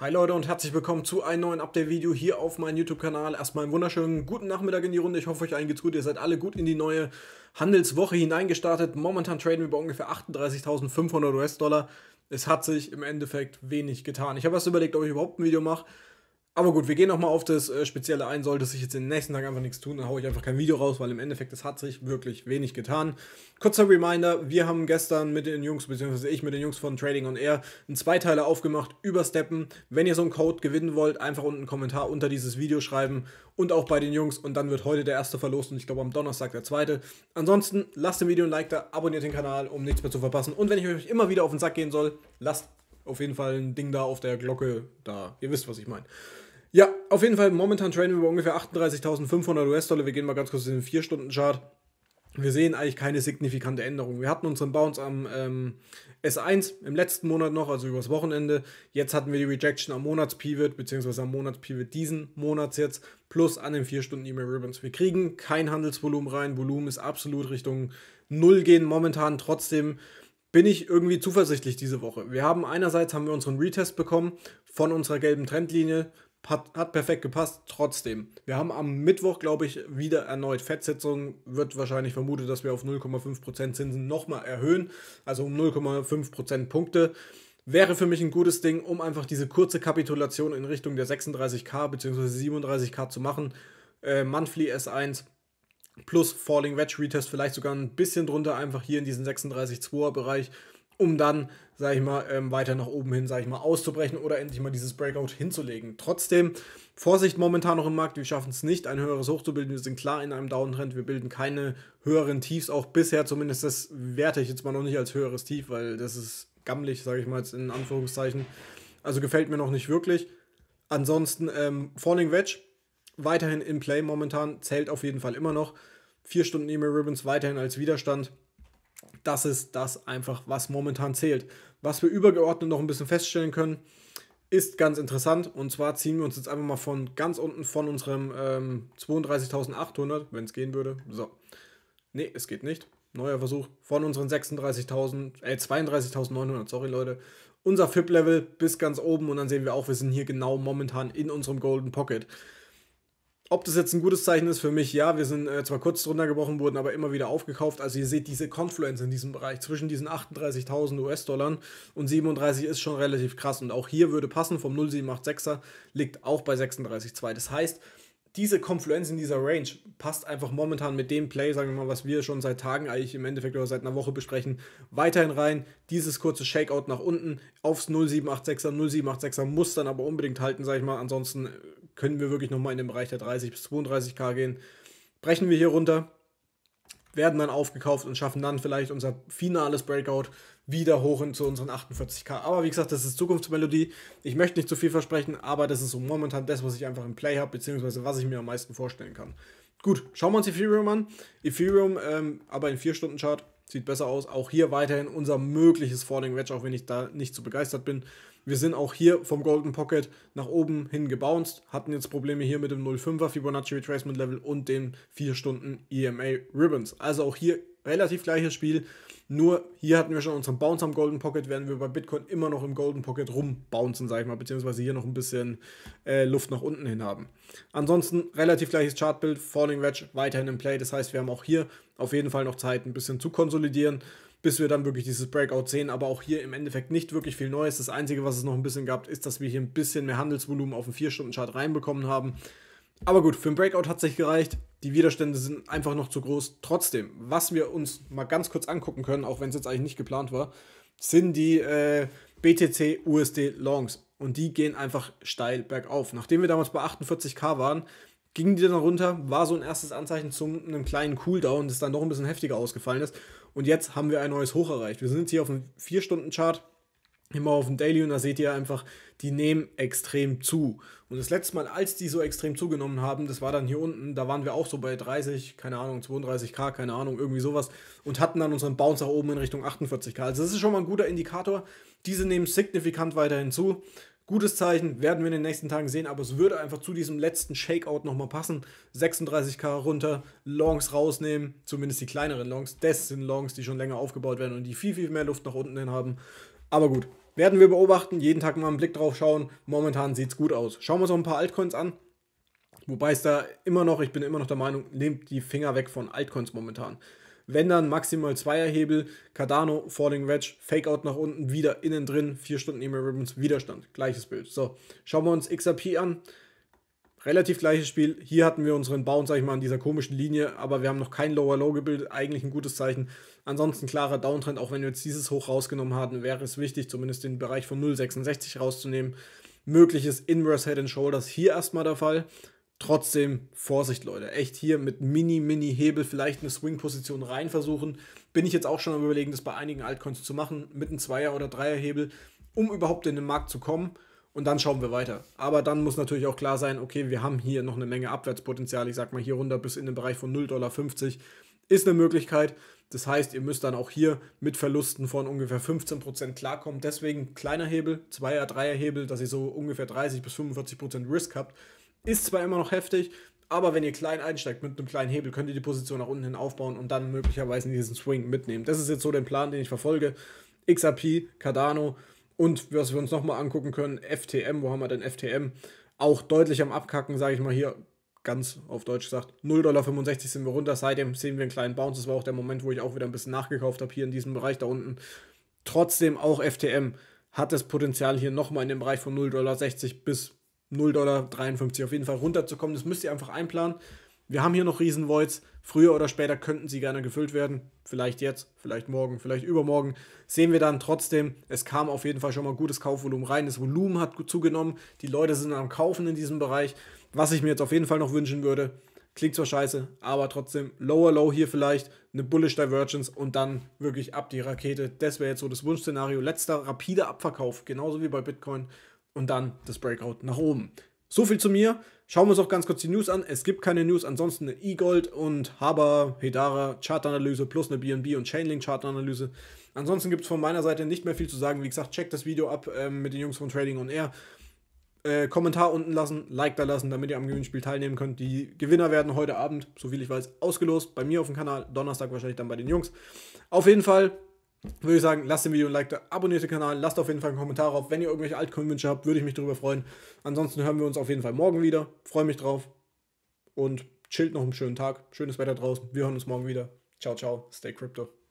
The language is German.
Hi Leute und herzlich willkommen zu einem neuen Update-Video hier auf meinem YouTube-Kanal. Erstmal einen wunderschönen guten Nachmittag in die Runde. Ich hoffe, euch allen geht's gut. Ihr seid alle gut in die neue Handelswoche hineingestartet. Momentan traden wir bei ungefähr 38.500 US-Dollar. Es hat sich im Endeffekt wenig getan. Ich habe erst überlegt, ob ich überhaupt ein Video mache. Aber gut, wir gehen nochmal auf das äh, Spezielle ein. Sollte sich jetzt den nächsten Tag einfach nichts tun, dann haue ich einfach kein Video raus, weil im Endeffekt, es hat sich wirklich wenig getan. Kurzer Reminder, wir haben gestern mit den Jungs, beziehungsweise ich mit den Jungs von Trading on Air, einen Zweiteiler aufgemacht über Steppen. Wenn ihr so einen Code gewinnen wollt, einfach unten einen Kommentar unter dieses Video schreiben und auch bei den Jungs. Und dann wird heute der erste verlost und ich glaube am Donnerstag der zweite. Ansonsten lasst dem Video ein Like da, abonniert den Kanal, um nichts mehr zu verpassen. Und wenn ich euch immer wieder auf den Sack gehen soll, lasst auf jeden Fall ein Ding da auf der Glocke da. Ihr wisst, was ich meine. Ja, auf jeden Fall, momentan traden wir bei ungefähr 38.500 US-Dollar. Wir gehen mal ganz kurz in den 4-Stunden-Chart. Wir sehen eigentlich keine signifikante Änderung. Wir hatten unseren Bounce am ähm, S1 im letzten Monat noch, also übers Wochenende. Jetzt hatten wir die Rejection am Monatspivot, beziehungsweise am Monatspivot diesen Monats jetzt, plus an den 4-Stunden-E-Mail-Ribbons. Wir kriegen kein Handelsvolumen rein. Volumen ist absolut Richtung Null gehen momentan. Trotzdem bin ich irgendwie zuversichtlich diese Woche. Wir haben einerseits haben wir unseren Retest bekommen von unserer gelben Trendlinie hat, hat perfekt gepasst, trotzdem. Wir haben am Mittwoch, glaube ich, wieder erneut Fettsitzung. Wird wahrscheinlich vermutet, dass wir auf 0,5% Zinsen nochmal erhöhen, also um 0,5% Punkte. Wäre für mich ein gutes Ding, um einfach diese kurze Kapitulation in Richtung der 36k bzw. 37k zu machen. Äh, Monthly S1 plus Falling Wedge Retest vielleicht sogar ein bisschen drunter, einfach hier in diesen 36,2er Bereich um dann, sag ich mal, ähm, weiter nach oben hin, sag ich mal, auszubrechen oder endlich mal dieses Breakout hinzulegen. Trotzdem, Vorsicht momentan noch im Markt, wir schaffen es nicht, ein höheres Hoch zu bilden. Wir sind klar in einem Downtrend, wir bilden keine höheren Tiefs, auch bisher zumindest, das werte ich jetzt mal noch nicht als höheres Tief, weil das ist gammelig, sage ich mal jetzt in Anführungszeichen. Also gefällt mir noch nicht wirklich. Ansonsten, ähm, Falling Wedge, weiterhin in Play momentan, zählt auf jeden Fall immer noch. Vier Stunden E-Mail Ribbons weiterhin als Widerstand das ist das einfach, was momentan zählt. Was wir übergeordnet noch ein bisschen feststellen können, ist ganz interessant. Und zwar ziehen wir uns jetzt einfach mal von ganz unten von unserem ähm, 32.800, wenn es gehen würde. So. Nee, es geht nicht. Neuer Versuch. Von unseren 36.000, äh, 32.900, sorry Leute. Unser FIP-Level bis ganz oben und dann sehen wir auch, wir sind hier genau momentan in unserem Golden Pocket. Ob das jetzt ein gutes Zeichen ist für mich, ja, wir sind äh, zwar kurz drunter gebrochen wurden, aber immer wieder aufgekauft. Also ihr seht diese Confluence in diesem Bereich zwischen diesen 38.000 US-Dollar und 37 ist schon relativ krass. Und auch hier würde passen, vom 0786er liegt auch bei 36,2. Das heißt, diese Konfluenz in dieser Range passt einfach momentan mit dem Play, sagen wir mal, was wir schon seit Tagen eigentlich im Endeffekt oder seit einer Woche besprechen, weiterhin rein. Dieses kurze Shakeout nach unten aufs 0786er, 0786er muss dann aber unbedingt halten, sage ich mal, ansonsten äh, können wir wirklich nochmal in den Bereich der 30 bis 32k gehen. Brechen wir hier runter, werden dann aufgekauft und schaffen dann vielleicht unser finales Breakout wieder hoch hin zu unseren 48k. Aber wie gesagt, das ist Zukunftsmelodie. Ich möchte nicht zu viel versprechen, aber das ist so momentan das, was ich einfach im Play habe, beziehungsweise was ich mir am meisten vorstellen kann. Gut, schauen wir uns Ethereum an. Ethereum, ähm, aber in 4-Stunden-Chart Sieht besser aus. Auch hier weiterhin unser mögliches Falling Wedge, auch wenn ich da nicht so begeistert bin. Wir sind auch hier vom Golden Pocket nach oben hin gebounced, hatten jetzt Probleme hier mit dem 0,5er Fibonacci Retracement Level und den 4 Stunden EMA Ribbons. Also auch hier relativ gleiches Spiel. Nur hier hatten wir schon unseren Bounce am Golden Pocket, werden wir bei Bitcoin immer noch im Golden Pocket rumbouncen, sag ich mal, beziehungsweise hier noch ein bisschen äh, Luft nach unten hin haben. Ansonsten relativ gleiches Chartbild, Falling Wedge weiterhin im Play. Das heißt, wir haben auch hier auf jeden Fall noch Zeit, ein bisschen zu konsolidieren, bis wir dann wirklich dieses Breakout sehen. Aber auch hier im Endeffekt nicht wirklich viel Neues. Das Einzige, was es noch ein bisschen gab, ist, dass wir hier ein bisschen mehr Handelsvolumen auf den 4-Stunden-Chart reinbekommen haben. Aber gut, für ein Breakout hat es nicht gereicht. Die Widerstände sind einfach noch zu groß. Trotzdem, was wir uns mal ganz kurz angucken können, auch wenn es jetzt eigentlich nicht geplant war, sind die äh, BTC USD Longs. Und die gehen einfach steil bergauf. Nachdem wir damals bei 48k waren, gingen die dann runter, war so ein erstes Anzeichen zu einem kleinen Cooldown, das dann doch ein bisschen heftiger ausgefallen ist. Und jetzt haben wir ein neues Hoch erreicht. Wir sind jetzt hier auf dem 4-Stunden-Chart immer auf dem Daily und da seht ihr einfach, die nehmen extrem zu. Und das letzte Mal, als die so extrem zugenommen haben, das war dann hier unten, da waren wir auch so bei 30, keine Ahnung, 32k, keine Ahnung, irgendwie sowas und hatten dann unseren Bounce nach oben in Richtung 48k. Also das ist schon mal ein guter Indikator. Diese nehmen signifikant weiterhin zu. Gutes Zeichen, werden wir in den nächsten Tagen sehen, aber es würde einfach zu diesem letzten Shakeout nochmal passen. 36k runter, Longs rausnehmen, zumindest die kleineren Longs. Das sind Longs, die schon länger aufgebaut werden und die viel, viel mehr Luft nach unten hin haben. Aber gut, werden wir beobachten, jeden Tag mal einen Blick drauf schauen. Momentan sieht es gut aus. Schauen wir uns noch ein paar Altcoins an. Wobei es da immer noch, ich bin immer noch der Meinung, nehmt die Finger weg von Altcoins momentan. Wenn dann maximal Zweierhebel, Cardano, Falling Wedge, Fakeout nach unten, wieder innen drin, 4 Stunden E-Mail Ribbons, Widerstand. Gleiches Bild. So, schauen wir uns XRP an relativ gleiches Spiel. Hier hatten wir unseren Bounce, sag ich mal, an dieser komischen Linie, aber wir haben noch kein Lower Low gebildet. Eigentlich ein gutes Zeichen. Ansonsten klarer Downtrend, auch wenn wir jetzt dieses Hoch rausgenommen hatten, wäre es wichtig, zumindest den Bereich von 0,66 rauszunehmen. Mögliches Inverse Head and Shoulders hier erstmal der Fall. Trotzdem Vorsicht, Leute. Echt hier mit mini, mini Hebel vielleicht eine Swing-Position rein versuchen. Bin ich jetzt auch schon am Überlegen, das bei einigen Altcoins zu machen, mit einem Zweier- oder Dreierhebel, um überhaupt in den Markt zu kommen und dann schauen wir weiter. Aber dann muss natürlich auch klar sein, okay, wir haben hier noch eine Menge Abwärtspotenzial. Ich sag mal hier runter bis in den Bereich von 0,50 Dollar ist eine Möglichkeit. Das heißt, ihr müsst dann auch hier mit Verlusten von ungefähr 15% klarkommen. Deswegen kleiner Hebel, Zweier-, Dreier-Hebel, dass ihr so ungefähr 30 bis 45% Risk habt. Ist zwar immer noch heftig, aber wenn ihr klein einsteigt mit einem kleinen Hebel, könnt ihr die Position nach unten hin aufbauen und dann möglicherweise diesen Swing mitnehmen. Das ist jetzt so der Plan, den ich verfolge. XRP, Cardano, und was wir uns nochmal angucken können, FTM, wo haben wir denn FTM? Auch deutlich am Abkacken, sage ich mal hier, ganz auf Deutsch gesagt, 0,65 Dollar sind wir runter. Seitdem sehen wir einen kleinen Bounce. Das war auch der Moment, wo ich auch wieder ein bisschen nachgekauft habe hier in diesem Bereich da unten. Trotzdem auch FTM hat das Potenzial hier nochmal in dem Bereich von 0,60 Dollar bis 0,53 Dollar auf jeden Fall runterzukommen. Das müsst ihr einfach einplanen. Wir haben hier noch Riesenvoids. Früher oder später könnten sie gerne gefüllt werden. Vielleicht jetzt, vielleicht morgen, vielleicht übermorgen. Sehen wir dann trotzdem, es kam auf jeden Fall schon mal gutes Kaufvolumen rein. Das Volumen hat zugenommen. Die Leute sind am Kaufen in diesem Bereich. Was ich mir jetzt auf jeden Fall noch wünschen würde, klingt zwar scheiße, aber trotzdem lower low hier vielleicht, eine Bullish Divergence und dann wirklich ab die Rakete. Das wäre jetzt so das Wunschszenario. Letzter rapide Abverkauf, genauso wie bei Bitcoin. Und dann das Breakout nach oben. So viel zu mir. Schauen wir uns auch ganz kurz die News an. Es gibt keine News, ansonsten eine E-Gold und Haber, Hedara Chartanalyse plus eine BNB und Chainlink Chartanalyse. Ansonsten gibt es von meiner Seite nicht mehr viel zu sagen. Wie gesagt, checkt das Video ab ähm, mit den Jungs von Trading on Air. Äh, Kommentar unten lassen, Like da lassen, damit ihr am Gewinnspiel teilnehmen könnt. Die Gewinner werden heute Abend, soviel ich weiß, ausgelost. Bei mir auf dem Kanal, Donnerstag wahrscheinlich dann bei den Jungs. Auf jeden Fall, würde ich sagen, lasst dem Video ein Like da, abonniert den Kanal, lasst auf jeden Fall einen Kommentar auf. Wenn ihr irgendwelche Altcoin-Wünsche habt, würde ich mich darüber freuen. Ansonsten hören wir uns auf jeden Fall morgen wieder. Freue mich drauf und chillt noch einen schönen Tag. Schönes Wetter draußen. Wir hören uns morgen wieder. Ciao, ciao. Stay Crypto.